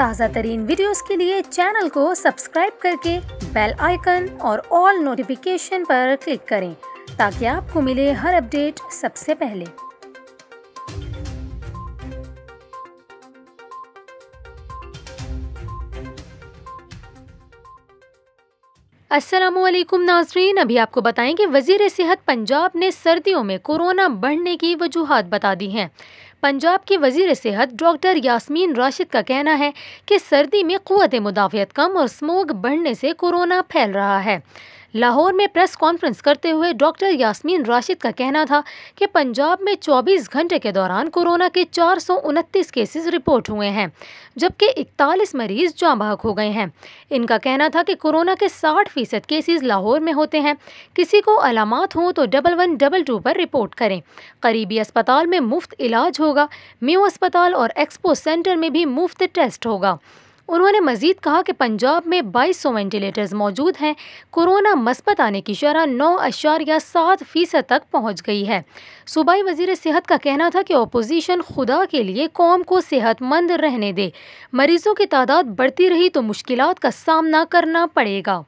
ताज़ा तरीन वीडियोज़ के लिए चैनल को सब्सक्राइब करके बेल आइकन और ऑल नोटिफिकेशन पर क्लिक करें ताकि आपको मिले हर अपडेट सबसे पहले असलम नाजरीन अभी आपको कि वजीर सेहत पंजाब ने सर्दियों में कोरोना बढ़ने की वजूहत बता दी हैं पंजाब के वजीर सेहत डॉक्टर यास्मीन राशिद का कहना है कि सर्दी में क़वत मुदाफ़त कम और स्मोग बढ़ने से कोरोना फैल रहा है लाहौर में प्रेस कॉन्फ्रेंस करते हुए डॉक्टर यास्मीन राशिद का कहना था कि पंजाब में 24 घंटे के दौरान कोरोना के चार केसेस रिपोर्ट हुए हैं जबकि इकतालीस मरीज जाँबाक हो गए हैं इनका कहना था कि कोरोना के साठ फीसद केसेज लाहौर में होते हैं किसी को अलामत हों तो डबल वन डबल टू पर रिपोर्ट करें करीबी अस्पताल में मुफ्त इलाज होगा मेो अस्पताल और एक्सपो सेंटर में भी मुफ्त टेस्ट होगा उन्होंने मजीद कहा कि पंजाब में 2200 वेंटिलेटर्स मौजूद हैं कोरोना मस्बत आने की शरह नौ अशारिया सात फ़ीसद तक पहुँच गई है सूबाई वजीर सेहत का कहना था कि अपोजीशन खुदा के लिए कौम को सेहतमंद रहने दे मरीज़ों की तादाद बढ़ती रही तो मुश्किल का सामना करना पड़ेगा